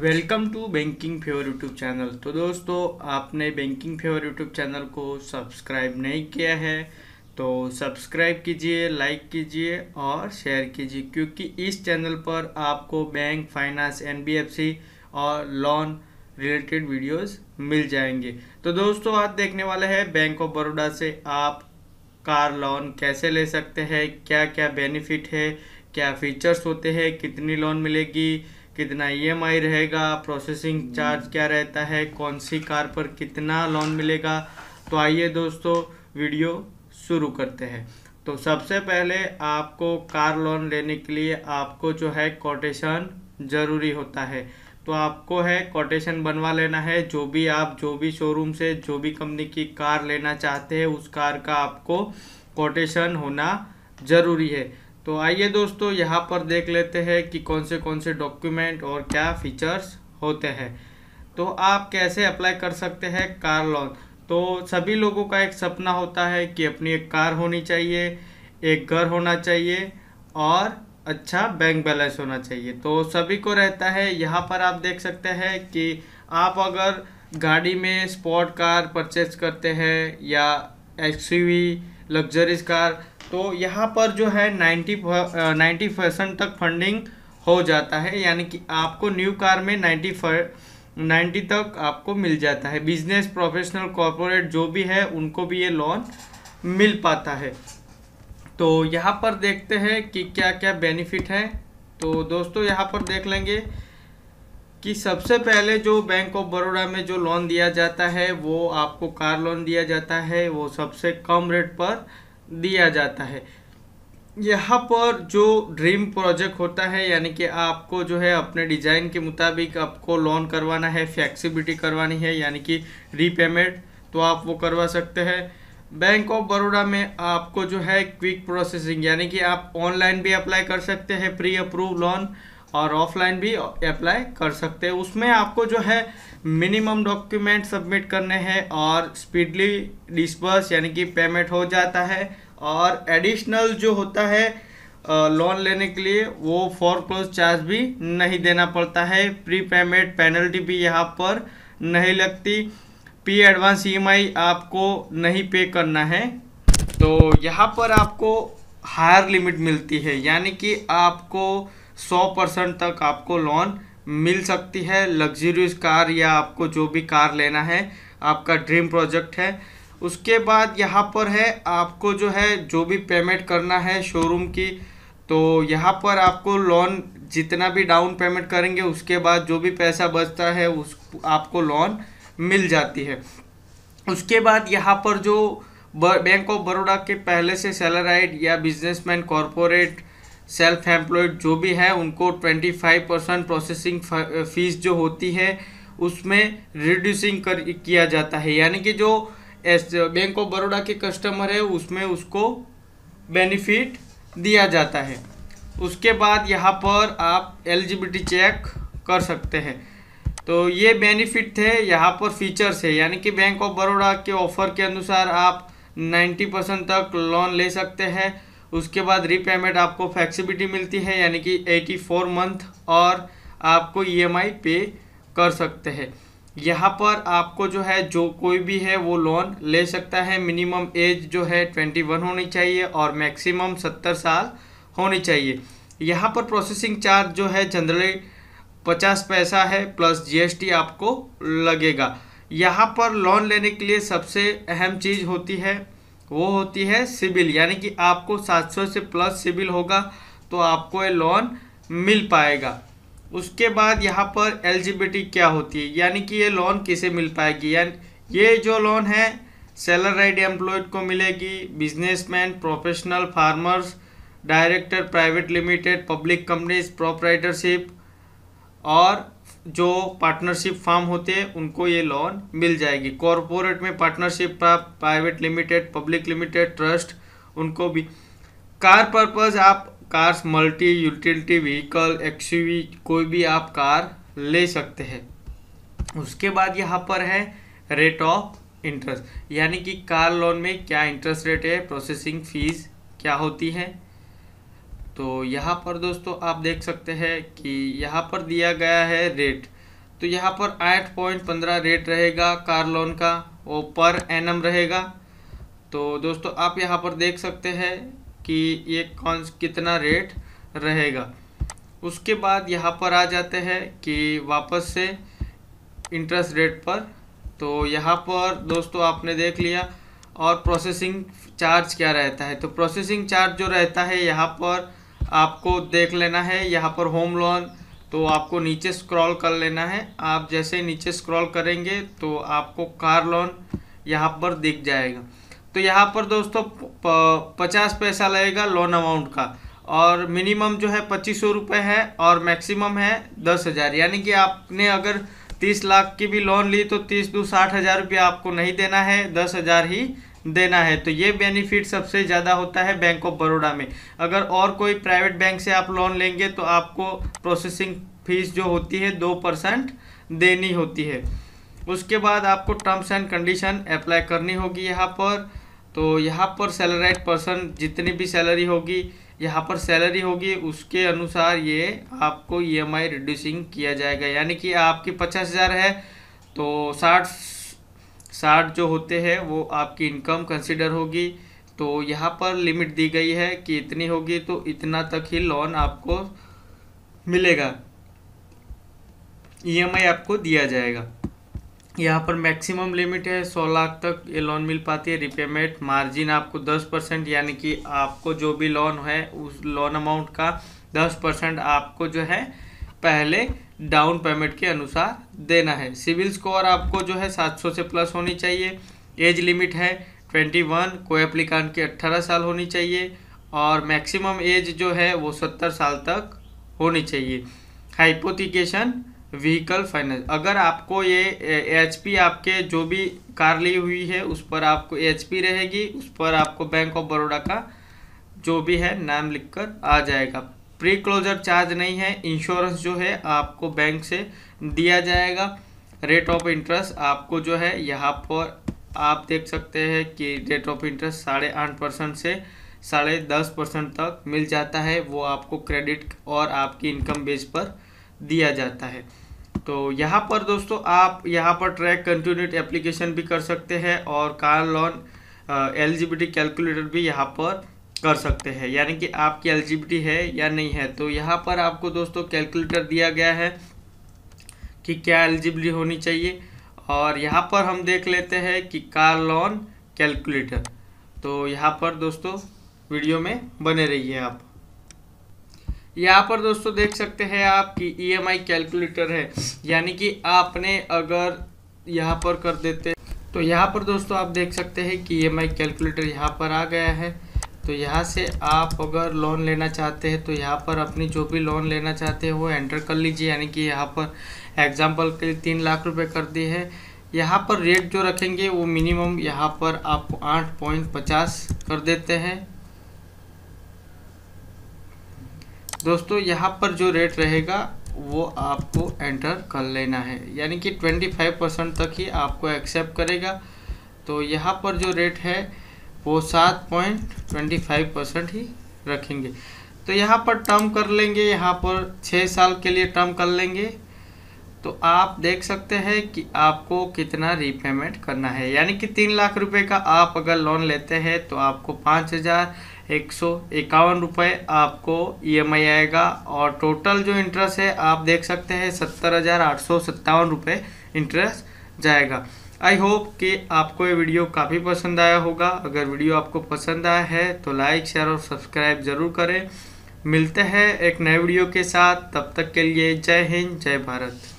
welcome to banking favour YouTube channel तो दोस्तों आपने बैंकिंग फेवर यूट्यूब चैनल को सब्सक्राइब नहीं किया है तो सब्सक्राइब कीजिए लाइक कीजिए और शेयर कीजिए क्योंकि इस चैनल पर आपको बैंक फाइनेंस एनबीएफसी और लोन रिलेटेड वीडियोस मिल जाएंगे तो दोस्तों आज देखने वाला है बैंक ऑफ बड़ौदा से आप कार लोन कैसे ले सकते हैं क्या क्या बेनिफिट है क्या फीचर्स होते हैं कितनी लोन मिलेगी कितना ईएमआई e रहेगा प्रोसेसिंग चार्ज क्या रहता है कौन सी कार पर कितना लोन मिलेगा तो आइए दोस्तों वीडियो शुरू करते हैं तो सबसे पहले आपको कार लोन लेने के लिए आपको जो है कोटेशन ज़रूरी होता है तो आपको है कोटेशन बनवा लेना है जो भी आप जो भी शोरूम से जो भी कंपनी की कार लेना चाहते हैं उस कार का आपको कोटेशन होना ज़रूरी है तो आइए दोस्तों यहाँ पर देख लेते हैं कि कौन से कौन से डॉक्यूमेंट और क्या फीचर्स होते हैं तो आप कैसे अप्लाई कर सकते हैं कार लोन तो सभी लोगों का एक सपना होता है कि अपनी एक कार होनी चाहिए एक घर होना चाहिए और अच्छा बैंक बैलेंस होना चाहिए तो सभी को रहता है यहाँ पर आप देख सकते हैं कि आप अगर गाड़ी में स्पोर्ट कार परचेज करते हैं या एक्सयूवी लग्जरीज कार तो यहाँ पर जो है 90 नाइन्टी परसेंट तक फंडिंग हो जाता है यानी कि आपको न्यू कार में 90 फर नाइन्टी तक आपको मिल जाता है बिजनेस प्रोफेशनल कॉरपोरेट जो भी है उनको भी ये लोन मिल पाता है तो यहाँ पर देखते हैं कि क्या क्या बेनिफिट है तो दोस्तों यहाँ पर देख लेंगे कि सबसे पहले जो बैंक ऑफ बड़ौदा में जो लोन दिया जाता है वो आपको कार लोन दिया जाता है वो सबसे कम रेट पर दिया जाता है यहाँ पर जो ड्रीम प्रोजेक्ट होता है यानी कि आपको जो है अपने डिज़ाइन के मुताबिक आपको लोन करवाना है फ्लैक्सीबिलिटी करवानी है यानी कि रीपेमेंट तो आप वो करवा सकते हैं बैंक ऑफ बड़ोडा में आपको जो है क्विक प्रोसेसिंग यानी कि आप ऑनलाइन भी अप्लाई कर सकते हैं प्री अप्रूव लोन और ऑफलाइन भी अप्लाई कर सकते हैं उसमें आपको जो है मिनिमम डॉक्यूमेंट सबमिट करने हैं और स्पीडली डिस्पर्स यानी कि पेमेंट हो जाता है और एडिशनल जो होता है लोन लेने के लिए वो फॉर क्लोज चार्ज भी नहीं देना पड़ता है प्री पेमेंट पेनल्टी भी यहाँ पर नहीं लगती पी एडवांस ई आपको नहीं पे करना है तो यहाँ पर आपको हायर लिमिट मिलती है यानी कि आपको सौ परसेंट तक आपको लोन मिल सकती है लग्जरियस कार या आपको जो भी कार लेना है आपका ड्रीम प्रोजेक्ट है उसके बाद यहाँ पर है आपको जो है जो भी पेमेंट करना है शोरूम की तो यहाँ पर आपको लोन जितना भी डाउन पेमेंट करेंगे उसके बाद जो भी पैसा बचता है उस आपको लोन मिल जाती है उसके बाद यहाँ पर जो बैंक ऑफ बड़ोडा के पहले से सैलराइड या बिजनेसमैन कॉरपोरेट सेल्फ एम्प्लॉयड जो भी है उनको twenty five percent processing fees जो होती है उसमें रिड्यूसिंग कर किया जाता है यानी कि जो बैंक ऑफ बड़ोडा के कस्टमर है उसमें उसको बेनिफिट दिया जाता है उसके बाद यहाँ पर आप एलिजिबिलिटी चेक कर सकते हैं तो ये बेनिफिट थे यहाँ पर फीचर्स है यानी कि बैंक ऑफ बड़ोडा के ऑफ़र के अनुसार आप 90 परसेंट तक लोन ले सकते हैं उसके बाद रीपेमेंट आपको फ्लेक्सिबिलिटी मिलती है यानी कि 84 मंथ और आपको ईएमआई e पे कर सकते हैं यहाँ पर आपको जो है जो कोई भी है वो लोन ले सकता है मिनिमम एज जो है 21 होनी चाहिए और मैक्सिमम 70 साल होनी चाहिए यहाँ पर प्रोसेसिंग चार्ज जो है जनरली 50 पैसा है प्लस जीएसटी आपको लगेगा यहाँ पर लोन लेने के लिए सबसे अहम चीज़ होती है वो होती है सिबिल यानी कि आपको 700 से प्लस सिबिल होगा तो आपको ये लोन मिल पाएगा उसके बाद यहाँ पर एलिजिबिलिटी क्या होती है यानी कि ये लोन किसे मिल पाएगी यानी ये जो लोन है सेलर राइड एम्प्लॉयड को मिलेगी businessman professional farmers director private limited public companies proprietorship और जो पार्टनरशिप फार्म होते हैं उनको ये लोन मिल जाएगी कॉरपोरेट में partnership private limited public limited trust उनको भी कार पर्पज़ आप cars multi utility vehicle X कोई भी आप कार ले सकते हैं उसके बाद यहाँ पर है रेट ऑफ इंटरेस्ट यानी कि कार लोन में क्या इंटरेस्ट रेट है प्रोसेसिंग फीस क्या होती है तो यहाँ पर दोस्तों आप देख सकते हैं कि यहाँ पर दिया गया है रेट तो यहाँ पर आठ पॉइंट पंद्रह रेट रहेगा कार लोन का वो पर एन रहेगा तो दोस्तों आप यहाँ पर देख सकते हैं कि ये कौन कितना रेट रहेगा उसके बाद यहाँ पर आ जाते हैं कि वापस से इंटरेस्ट रेट पर तो यहाँ पर दोस्तों आपने देख लिया और प्रोसेसिंग चार्ज क्या रहता है तो प्रोसेसिंग चार्ज जो रहता है यहाँ पर आपको देख लेना है यहाँ पर होम लोन तो आपको नीचे स्क्रॉल कर लेना है आप जैसे नीचे स्क्रॉल करेंगे तो आपको कार लोन यहाँ पर दिख जाएगा तो यहाँ पर दोस्तों पचास पैसा लगेगा लोन अमाउंट का और मिनिमम जो है पच्चीस सौ रुपये है और मैक्सिमम है दस हज़ार यानी कि आपने अगर तीस लाख की भी लोन ली तो तीस दो साठ हज़ार रुपया आपको नहीं देना है दस हज़ार ही देना है तो ये बेनिफिट सबसे ज़्यादा होता है बैंक ऑफ बड़ोडा में अगर और कोई प्राइवेट बैंक से आप लोन लेंगे तो आपको प्रोसेसिंग फीस जो होती है दो परसेंट देनी होती है उसके बाद आपको टर्म्स एंड कंडीशन अप्लाई करनी होगी यहाँ पर तो यहाँ पर सैलराइड पर्सन जितनी भी सैलरी होगी यहाँ पर सैलरी होगी उसके अनुसार ये आपको ई e रिड्यूसिंग किया जाएगा यानी कि आपकी पचास हज़ार है तो साठ साठ जो होते हैं वो आपकी इनकम कंसिडर होगी तो यहाँ पर लिमिट दी गई है कि इतनी होगी तो इतना तक ही लोन आपको मिलेगा ईएमआई e आपको दिया जाएगा यहाँ पर मैक्सिमम लिमिट है सौ लाख तक ये लोन मिल पाती है रिपेमेंट मार्जिन आपको दस परसेंट यानी कि आपको जो भी लोन है उस लोन अमाउंट का दस परसेंट आपको जो है पहले डाउन पेमेंट के अनुसार देना है सिविल स्कोर आपको जो है 700 से प्लस होनी चाहिए एज लिमिट है 21 कोई एप्लीकांट की 18 साल होनी चाहिए और मैक्सिमम एज जो है वो 70 साल तक होनी चाहिए हाइपोथिकेशन व्हीकल फाइनेंस अगर आपको ये एच आपके जो भी कार ली हुई है उस पर आपको एच रहेगी उस पर आपको बैंक ऑफ बड़ोडा का जो भी है नाम लिखकर आ जाएगा प्री क्लोजर चार्ज नहीं है इंश्योरेंस जो है आपको बैंक से दिया जाएगा रेट ऑफ इंटरेस्ट आपको जो है यहाँ पर आप देख सकते हैं कि रेट ऑफ इंटरेस्ट साढ़े आठ परसेंट से साढ़े दस परसेंट तक मिल जाता है वो आपको क्रेडिट और आपकी इनकम बेस पर दिया जाता है तो यहाँ पर दोस्तों आप यहाँ पर ट्रैक कंटिन्यूट एप्लीकेशन भी कर सकते हैं और कार लोन एलिजिबिलिटी कैलकुलेटर भी यहाँ पर कर सकते हैं यानी कि आपकी एलिजिबिलिटी है या नहीं है तो यहाँ पर आपको दोस्तों कैलकुलेटर दिया गया है कि क्या एलिजिबिलिटी होनी चाहिए और यहाँ पर हम देख लेते हैं कि कार लोन कैलकुलेटर तो यहाँ पर दोस्तों वीडियो में बने रहिए आप यहाँ पर दोस्तों देख सकते हैं आप कि ईएमआई e कैलकुलेटर है यानी कि आपने अगर यहाँ पर कर देते तो यहाँ पर दोस्तों आप देख सकते हैं कि ईएमआई e कैलकुलेटर यहाँ पर आ गया है तो यहाँ से आप अगर लोन लेना चाहते हैं तो यहाँ पर अपनी जो भी लोन लेना चाहते हैं वो एंटर कर लीजिए यानी कि यहाँ पर एग्जाम्पल के लिए तीन लाख रुपए कर दिए हैं यहाँ पर रेट जो रखेंगे वो मिनिमम यहाँ पर आप आठ पॉइंट पचास कर देते हैं दोस्तों यहाँ पर जो रेट रहेगा वो आपको एंटर कर लेना है यानी कि फाइव परसेंट तक ही आपको एक्सेप्ट करेगा तो यहाँ पर जो रेट है वो सात पॉइंट ट्वेंटी फाइव परसेंट ही रखेंगे तो यहाँ पर टर्म कर लेंगे यहाँ पर छः साल के लिए टर्म कर लेंगे तो आप देख सकते हैं कि आपको कितना रीपेमेंट करना है यानी कि तीन लाख रुपए का आप अगर लोन लेते हैं तो आपको पाँच हज़ार एक सौ इक्यावन रुपये आपको ईएमआई e आएगा और टोटल जो इंटरेस्ट है आप देख सकते हैं सत्तर हज़ार आठ सौ सत्तावन रुपये इंटरेस्ट जाएगा आई होप कि आपको ये वीडियो काफ़ी पसंद आया होगा अगर वीडियो आपको पसंद आया है तो लाइक शेयर और सब्सक्राइब ज़रूर करें मिलते हैं एक नए वीडियो के साथ तब तक के लिए जय हिंद जय भारत